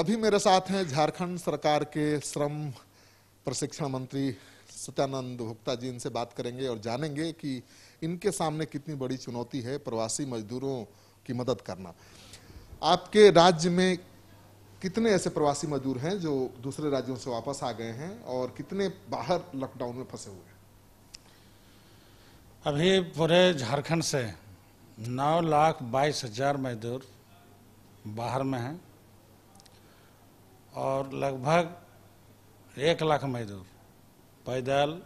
अभी मेरे साथ हैं झारखंड सरकार के श्रम प्रशिक्षण मंत्री सत्यानंद भुक्ता जी इनसे बात करेंगे और जानेंगे कि इनके सामने कितनी बड़ी चुनौती है प्रवासी मजदूरों की मदद करना आपके राज्य में कितने ऐसे प्रवासी मजदूर हैं जो दूसरे राज्यों से वापस आ गए हैं और कितने बाहर लॉकडाउन में फंसे हुए हैं अभी पूरे झारखंड से नौ लाख बाईस हजार मजदूर बाहर में हैं और लगभग एक लाख मजदूर पैदल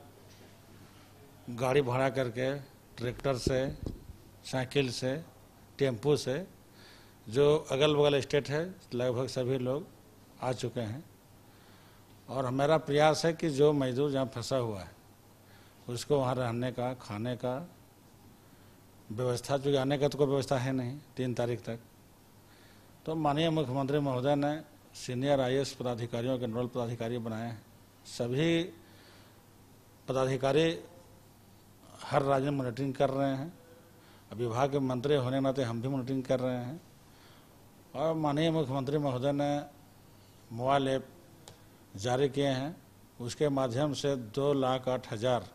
गाड़ी भाड़ा करके ट्रैक्टर से साइकिल से टेम्पू से जो अगल बगल स्टेट है लगभग सभी लोग आ चुके हैं और हमारा प्रयास है कि जो मजदूर जहाँ फंसा हुआ है उसको वहाँ रहने का खाने का व्यवस्था चूँकि आने का तो कोई व्यवस्था है नहीं तीन तारीख तक तो माननीय मुख्यमंत्री महोदय ने सीनियर आई पदाधिकारियों के नोडल पदाधिकारी बनाए हैं सभी पदाधिकारी हर राज्य में मॉनिटरिंग कर रहे हैं विभाग के मंत्री होने नाते हम भी मॉनिटरिंग कर रहे हैं और माननीय मुख्यमंत्री महोदय ने मोबाइल ऐप जारी किए हैं उसके माध्यम से दो लाख आठ हज़ार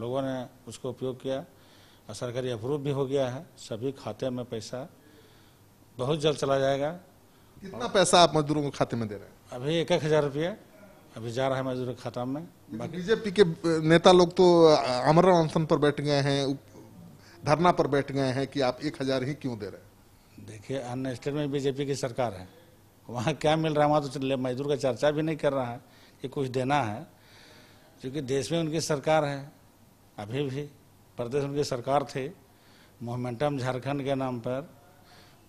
लोगों ने उसको उपयोग किया और सरकारी अप्रूव भी हो गया है सभी खाते में पैसा बहुत जल्द चला जाएगा कितना पैसा आप मजदूरों को खाते में दे रहे हैं अभी एक एक हजार रुपया अभी जा रहा है मजदूर के खाता में बीजेपी के नेता लोग तो अमर अनशन पर बैठ गए हैं धरना पर बैठ गए हैं कि आप एक हजार ही क्यों दे रहे हैं देखिए अन्य स्टेट में बीजेपी की सरकार है वहाँ क्या मिल रहा है वहाँ तो मजदूर का चर्चा भी नहीं कर रहा है कि कुछ देना है क्योंकि देश में उनकी सरकार है अभी भी प्रदेश उनकी सरकार थी मोमेंटम झारखंड के नाम पर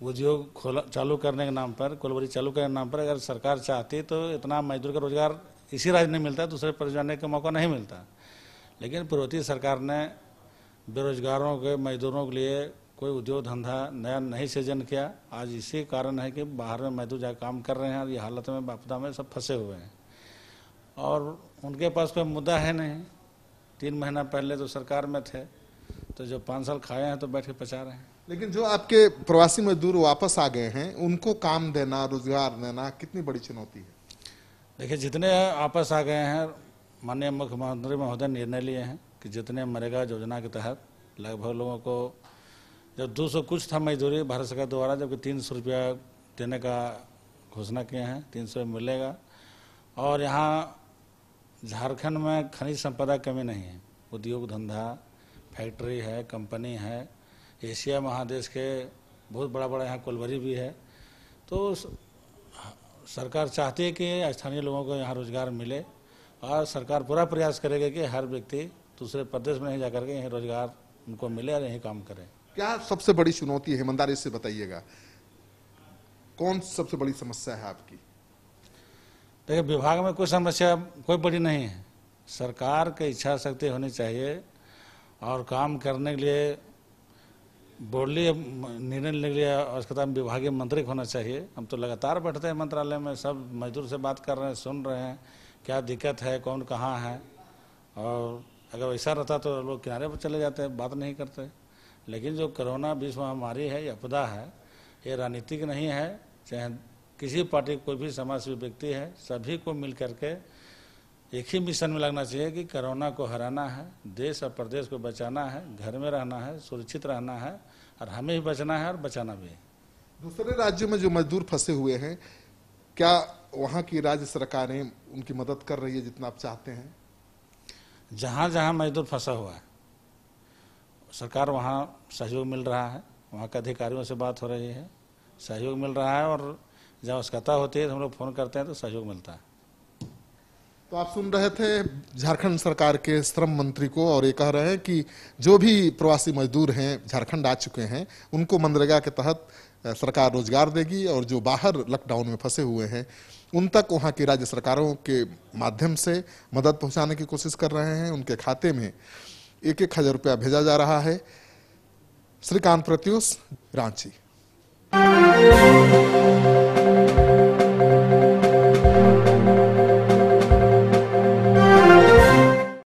उद्योग खोला चालू करने के नाम पर कोलबरी चालू करने के नाम पर अगर सरकार चाहती तो इतना मजदूर का रोजगार इसी राज्य में मिलता दूसरे पर जाने का मौका नहीं मिलता लेकिन पूर्वती सरकार ने बेरोजगारों के मजदूरों के लिए कोई उद्योग धंधा नया नहीं सृजन किया आज इसी कारण है कि बाहर में मजदूर जाकर काम कर रहे हैं और ये हालत में आपदा में सब फंसे हुए हैं और उनके पास कोई मुद्दा है नहीं तीन महीना पहले तो सरकार में थे तो जो पाँच साल खाए हैं तो बैठ के पचा रहे हैं लेकिन जो आपके प्रवासी मजदूर वापस आ गए हैं उनको काम देना रोजगार देना कितनी बड़ी चुनौती है देखिए जितने वापस आ गए हैं माननीय मुख्यमंत्री महोदय निर्णय लिए हैं कि जितने मरेगा योजना के तहत लगभग लोगों को जब दो सौ कुछ था मजदूरी भारत सरकार द्वारा जबकि तीन सौ रुपया देने का घोषणा किए हैं तीन सौ मिलेगा और यहाँ झारखंड में खनिज संपदा कमी नहीं है उद्योग धंधा फैक्ट्री है कंपनी है एशिया महादेश के बहुत बड़ा बड़ा यहाँ कोलवरी भी है तो सरकार चाहती है कि स्थानीय लोगों को यहाँ रोजगार मिले और सरकार पूरा प्रयास करेगी कि हर व्यक्ति दूसरे प्रदेश में नहीं जा करके यहीं रोजगार उनको मिले और यहीं काम करें क्या सबसे बड़ी चुनौती है ईमानदारी से बताइएगा कौन सबसे बड़ी समस्या है आपकी देखिए विभाग में कोई समस्या कोई बड़ी नहीं है सरकार की इच्छा शक्ति होनी चाहिए और काम करने के लिए बोलिए निर्णय लेने के लिए आवश्यकता में विभागीय मंत्री होना चाहिए हम तो लगातार बैठते हैं मंत्रालय में सब मजदूर से बात कर रहे हैं सुन रहे हैं क्या दिक्कत है कौन कहाँ है और अगर ऐसा रहता तो लोग किनारे पर चले जाते हैं बात नहीं करते लेकिन जो कोरोना विश्व महामारी है या आपदा है ये राजनीतिक नहीं है चाहे किसी पार्टी कोई भी समाज व्यक्ति है सभी को मिल करके एक ही मिशन में लगना चाहिए कि कोरोना को हराना है देश और प्रदेश को बचाना है घर में रहना है सुरक्षित रहना है और हमें भी बचना है और बचाना भी दूसरे राज्यों में जो मजदूर फंसे हुए हैं क्या वहाँ की राज्य सरकारें उनकी मदद कर रही है जितना आप चाहते हैं जहाँ जहाँ मजदूर फंसा हुआ है सरकार वहाँ सहयोग मिल रहा है वहाँ के अधिकारियों से बात हो रही है सहयोग मिल रहा है और जब आवश्यकता होती है तो हम लोग फ़ोन करते हैं तो सहयोग मिलता है तो आप सुन रहे थे झारखंड सरकार के श्रम मंत्री को और ये कह रहे हैं कि जो भी प्रवासी मजदूर हैं झारखंड आ चुके हैं उनको मनरेगा के तहत सरकार रोजगार देगी और जो बाहर लॉकडाउन में फंसे हुए हैं उन तक वहाँ की राज्य सरकारों के माध्यम से मदद पहुँचाने की कोशिश कर रहे हैं उनके खाते में एक एक हज़ार रुपया भेजा जा रहा है श्रीकांत प्रत्युष रांची